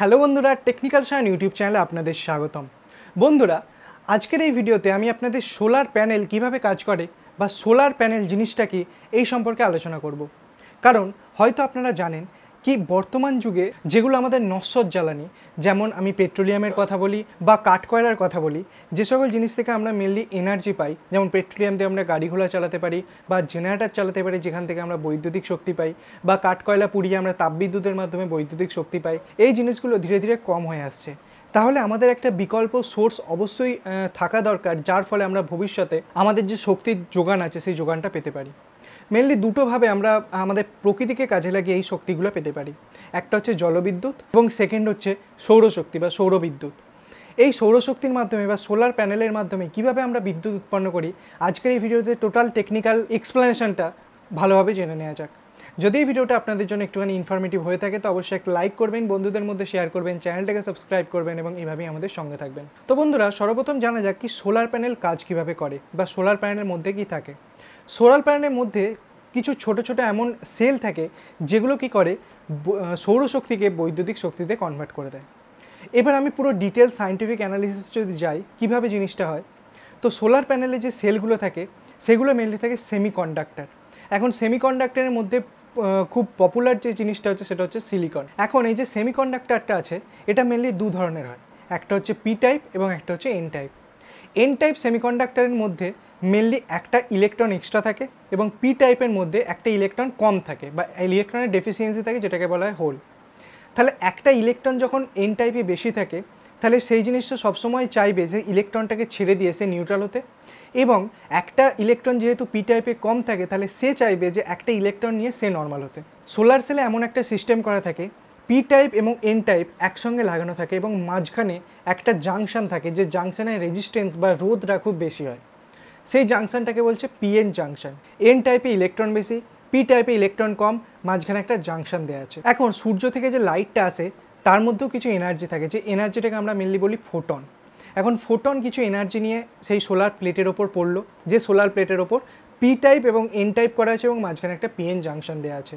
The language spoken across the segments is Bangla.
হ্যালো বন্ধুরা টেকনিক্যাল সায়ন ইউটিউব চ্যানেলে আপনাদের স্বাগতম বন্ধুরা আজকের এই ভিডিওতে আমি আপনাদের সোলার প্যানেল কিভাবে কাজ করে বা সোলার প্যানেল জিনিসটা কি এই সম্পর্কে আলোচনা করব কারণ হয়তো আপনারা জানেন কি বর্তমান যুগে যেগুলো আমাদের নশ্বর জ্বালানি যেমন আমি পেট্রোলিয়ামের কথা বলি বা কাঠকয়লার কথা বলি যে সকল জিনিস থেকে আমরা মেনলি এনার্জি পাই যেমন পেট্রোলিয়াম দিয়ে আমরা গাড়ি ঘোড়া চালাতে পারি বা জেনারেটার চালাতে পারি যেখান থেকে আমরা বৈদ্যুতিক শক্তি পাই বা কাঠকয়লা পুড়িয়ে আমরা তাপবিদ্যুতের মাধ্যমে বৈদ্যুতিক শক্তি পাই এই জিনিসগুলো ধীরে ধীরে কম হয়ে আসছে তাহলে আমাদের একটা বিকল্প সোর্স অবশ্যই থাকা দরকার যার ফলে আমরা ভবিষ্যতে আমাদের যে শক্তির যোগান আছে সেই যোগানটা পেতে পারি মেনলি দুটোভাবে আমরা আমাদের প্রকৃতিকে কাজে লাগিয়ে এই শক্তিগুলো পেতে পারি একটা হচ্ছে জলবিদ্যুৎ এবং সেকেন্ড হচ্ছে সৌরশক্তি বা সৌরবিদ্যুৎ এই সৌরশক্তির মাধ্যমে বা সোলার প্যানেলের মাধ্যমে কিভাবে আমরা বিদ্যুৎ উৎপন্ন করি আজকের এই ভিডিওতে টোটাল টেকনিক্যাল এক্সপ্লেনেশনটা ভালোভাবে জেনে নেওয়া যাক যদি এই ভিডিওটা আপনাদের জন্য একটুখানি ইনফরমেটিভ হয়ে থাকে তো অবশ্যই একটা লাইক করবেন বন্ধুদের মধ্যে শেয়ার করবেন চ্যানেলটাকে সাবস্ক্রাইব করবেন এবং এইভাবেই আমাদের সঙ্গে থাকবেন তো বন্ধুরা সর্বপ্রথম জানা যাক কি সোলার প্যানেল কাজ কিভাবে করে বা সোলার প্যানেলের মধ্যে কি থাকে সোলার প্যানেলের মধ্যে কিছু ছোট ছোট এমন সেল থাকে যেগুলো কি করে সৌরশক্তিকে বৈদ্যুতিক শক্তিতে কনভার্ট করে দেয় এবার আমি পুরো ডিটেল সায়েন্টিফিক অ্যানালিসিস যদি যাই কিভাবে জিনিসটা হয় তো সোলার প্যানেলে যে সেলগুলো থাকে সেগুলো মেনলি থাকে সেমি কন্ডাক্টার এখন সেমি কন্ডাক্টারের মধ্যে খুব পপুলার যে জিনিসটা হচ্ছে সেটা হচ্ছে সিলিকন এখন এই যে সেমি কন্ডাক্টারটা আছে এটা মেনলি দু ধরনের হয় একটা হচ্ছে পি টাইপ এবং একটা হচ্ছে এন টাইপ এন টাইপ সেমিকন্ডাক্টারের মধ্যে মেনলি একটা ইলেকট্রন এক্সট্রা থাকে এবং পি টাইপের মধ্যে একটা ইলেকট্রন কম থাকে বা ইলেকট্রনের ডেফিসিয়েন্সি থাকে যেটাকে বলা হয় হোল তাহলে একটা ইলেকট্রন যখন এন টাইপে বেশি থাকে তাহলে সেই জিনিসটা সবসময় চাইবে যে ইলেকট্রনটাকে ছেড়ে দিয়ে সে নিউট্রাল হতে এবং একটা ইলেকট্রন যেহেতু পি টাইপে কম থাকে তাহলে সে চাইবে যে একটা ইলেকট্রন নিয়ে সে নর্মাল হতে সোলার সেলে এমন একটা সিস্টেম করা থাকে পি টাইপ এবং এন টাইপ একসঙ্গে লাগানো থাকে এবং মাঝখানে একটা জাংশন থাকে যে জাংশানের রেজিস্ট্যান্স বা রোদরা খুব বেশি হয় সেই জাংশনটাকে বলছে পিএন জাংশন এন টাইপে ইলেকট্রন বেশি পি টাইপে ইলেকট্রন কম মাঝখানে একটা জাংশন দেওয়া আছে এখন সূর্য থেকে যে লাইটটা আসে তার মধ্যেও কিছু এনার্জি থাকে যে এনার্জিটাকে আমরা মেনলি বলি ফোটন এখন ফোটন কিছু এনার্জি নিয়ে সেই সোলার প্লেটের ওপর পড়লো যে সোলার প্লেটের ওপর পি টাইপ এবং এন টাইপ করা আছে এবং মাঝখানে একটা পিএন জাংশন দেওয়া আছে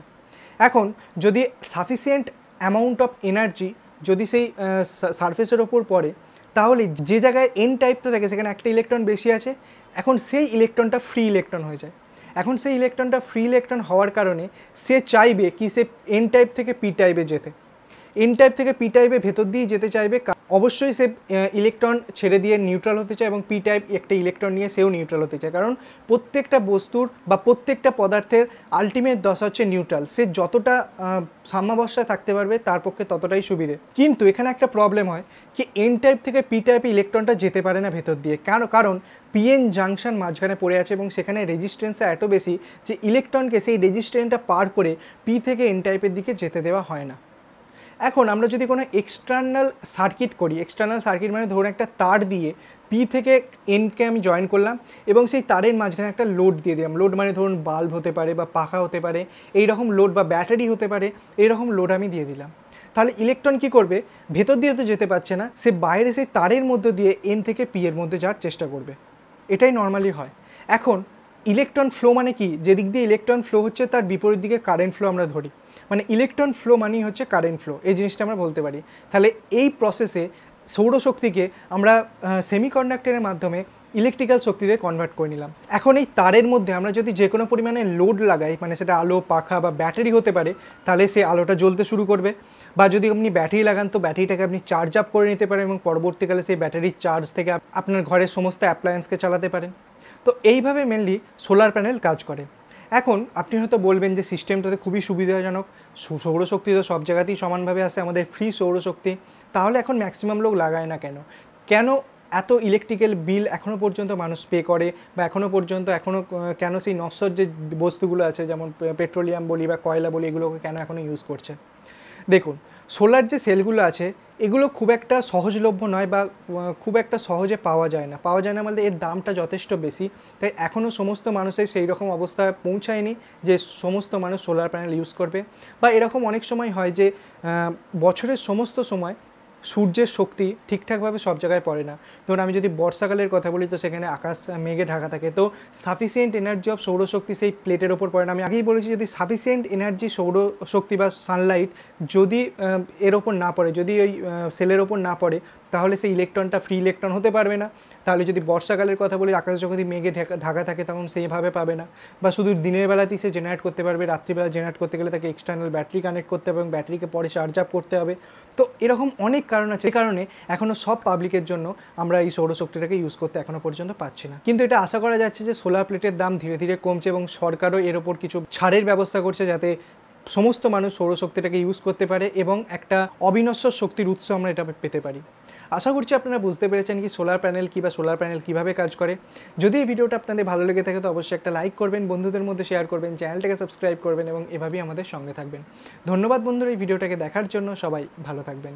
এখন যদি সাফিসিয়েন্ট অ্যামাউন্ট অফ এনার্জি যদি সেই সারফেসের ওপর পড়ে তাহলে যে জায়গায় এন টাইপটা থাকে সেখানে একটা ইলেকট্রন বেশি আছে এখন সেই ইলেকট্রনটা ফ্রি ইলেকট্রন হয়ে যায় এখন সেই ইলেকট্রনটা ফ্রি ইলেকট্রন হওয়ার কারণে সে চাইবে কি সে এন টাইপ থেকে পি টাইপে যেতে এন টাইপ থেকে পি টাইপে ভেতর দিয়ে যেতে চাইবে অবশ্যই সে ইলেকট্রন ছেড়ে দিয়ে নিউট্রাল হতে চায় এবং পি টাইপ একটা ইলেকট্রন নিয়ে সেও নিউট্রাল হতে চায় কারণ প্রত্যেকটা বস্তুর বা প্রত্যেকটা পদার্থের আলটিমেট দশা হচ্ছে নিউট্রাল সে যতটা সাম্যাবস্থায় থাকতে পারবে তার পক্ষে ততটাই সুবিধে কিন্তু এখানে একটা প্রবলেম হয় কি এন টাইপ থেকে পি টাইপে ইলেকট্রনটা যেতে পারে না ভেতর দিয়ে কারণ পিএন জাংশন মাঝখানে পড়ে আছে এবং সেখানে রেজিস্ট্যান্সটা এত বেশি যে ইলেকট্রনকে সেই রেজিস্ট্যান্সটা পার করে পি থেকে এন টাইপের দিকে যেতে দেওয়া হয় না এখন আমরা যদি কোনো এক্সটার্নাল সার্কিট করি এক্সটার্নাল সার্কিট মানে ধরুন একটা তার দিয়ে পি থেকে এনকে আমি জয়েন করলাম এবং সেই তারের মাঝখানে একটা লোড দিয়ে দিলাম লোড মানে ধরুন বাল্ব হতে পারে বা পাখা হতে পারে এই রকম লোড বা ব্যাটারি হতে পারে এই রকম লোড আমি দিয়ে দিলাম তাহলে ইলেকট্রন কি করবে ভেতর দিয়ে তো যেতে পারছে না সে বাইরে সেই তারের মধ্যে দিয়ে এন থেকে পি এর মধ্যে যাওয়ার চেষ্টা করবে এটাই নর্মালি হয় এখন ইলেকট্রন ফ্লো মানে কি যেদিক দিয়ে ইলেকট্রন ফ্লো হচ্ছে তার বিপরীত দিকে কারেন্ট ফ্লো আমরা ধরি মানে ইলেকট্রন ফ্লো মানেই হচ্ছে কারেন্ট ফ্লো এই জিনিসটা আমরা বলতে পারি তাহলে এই প্রসেসে সৌরশক্তিকে আমরা সেমিকন্ডাক্টরের মাধ্যমে ইলেকট্রিক্যাল শক্তিতে কনভার্ট করে নিলাম এখন এই তারের মধ্যে আমরা যদি যে কোনো পরিমাণে লোড লাগাই মানে সেটা আলো পাখা বা ব্যাটারি হতে পারে তাহলে সে আলোটা জ্বলতে শুরু করবে বা যদি আপনি ব্যাটারি লাগান তো ব্যাটারিটাকে আপনি চার্জ আপ করে নিতে পারেন এবং পরবর্তীকালে সেই ব্যাটারির চার্জ থেকে আপনার ঘরের সমস্ত অ্যাপ্লায়েন্সকে চালাতে পারেন তো এইভাবে মেনলি সোলার প্যানেল কাজ করে এখন আপনি হয়তো বলবেন যে সিস্টেমটাতে খুবই সুবিধাজনক সৌরশক্তি তো সব জায়গাতেই সমানভাবে আসে আমাদের ফ্রি সৌরশক্তি তাহলে এখন ম্যাক্সিমাম লোক লাগায় না কেন কেন এত ইলেকট্রিক্যাল বিল এখনও পর্যন্ত মানুষ পে করে বা এখনও পর্যন্ত এখনও কেন সেই নশ্বর যে বস্তুগুলো আছে যেমন পেট্রোলিয়াম বলি বা কয়লা বলি এগুলোকে কেন এখনও ইউজ করছে দেখুন সোলার যে সেলগুলো আছে এগুলো খুব একটা সহজলভ্য নয় বা খুব একটা সহজে পাওয়া যায় না পাওয়া যায় না বলতে এর দামটা যথেষ্ট বেশি তাই এখনও সমস্ত মানুষের সেই রকম অবস্থায় পৌঁছায়নি যে সমস্ত মানুষ সোলার প্যানেল ইউজ করবে বা এরকম অনেক সময় হয় যে বছরের সমস্ত সময় সূর্যের শক্তি ঠিকঠাকভাবে সব জায়গায় পড়ে না ধরুন আমি যদি বর্ষাকালের কথা বলি তো সেখানে আকাশ মেঘে ঢাকা থাকে তো সাফিসিয়েন্ট এনার্জি অফ সৌরশক্তি সেই প্লেটের ওপর পড়ে না আমি আগেই বলেছি যদি সাফিসিয়েন্ট এনার্জি সৌরশক্তি বা সানলাইট যদি এর ওপর না পড়ে যদি ওই সেলের ওপর না পড়ে তাহলে সেই ইলেকট্রনটা ফ্রি ইলেকট্রন হতে পারবে না তাহলে যদি বর্ষাকালের কথা বলি আকাশ যখন মেঘে ঢাকা থাকে তখন সেইভাবে পাবে না বা শুধু দিনের বেলাতেই সে জেনারেট করতে পারবে রাত্রিবেলা জেনারেট করতে গেলে তাকে এক্সটার্নাল ব্যাটারি কানেক্ট করতে হবে এবং ব্যাটারিকে পরে চার্জ আপ করতে হবে তো এরকম অনেক কারণ আছে কারণে এখনও সব পাবলিকের জন্য আমরা এই সৌরশক্তিটাকে ইউজ করতে এখনও পর্যন্ত পাচ্ছি না কিন্তু এটা আশা করা যাচ্ছে যে সোলার প্লেটের দাম ধীরে ধীরে কমছে এবং সরকারও এর ওপর কিছু ছাড়ের ব্যবস্থা করছে যাতে সমস্ত মানুষ সৌরশক্তিটাকে ইউজ করতে পারে এবং একটা অবিনশ্বর শক্তির উৎস আমরা এটা পেতে পারি আশা করছি আপনারা বুঝতে পেরেছেন কি সোলার প্যানেল কী বা সোলার প্যানেল কীভাবে কাজ করে যদি এই ভিডিওটা আপনাদের ভালো লেগে থাকে তো অবশ্যই একটা লাইক করবেন বন্ধুদের মধ্যে শেয়ার করবেন চ্যানেলটাকে সাবস্ক্রাইব করবেন এবং এভাবেই আমাদের সঙ্গে থাকবেন ধন্যবাদ বন্ধুরা এই ভিডিওটাকে দেখার জন্য সবাই ভালো থাকবেন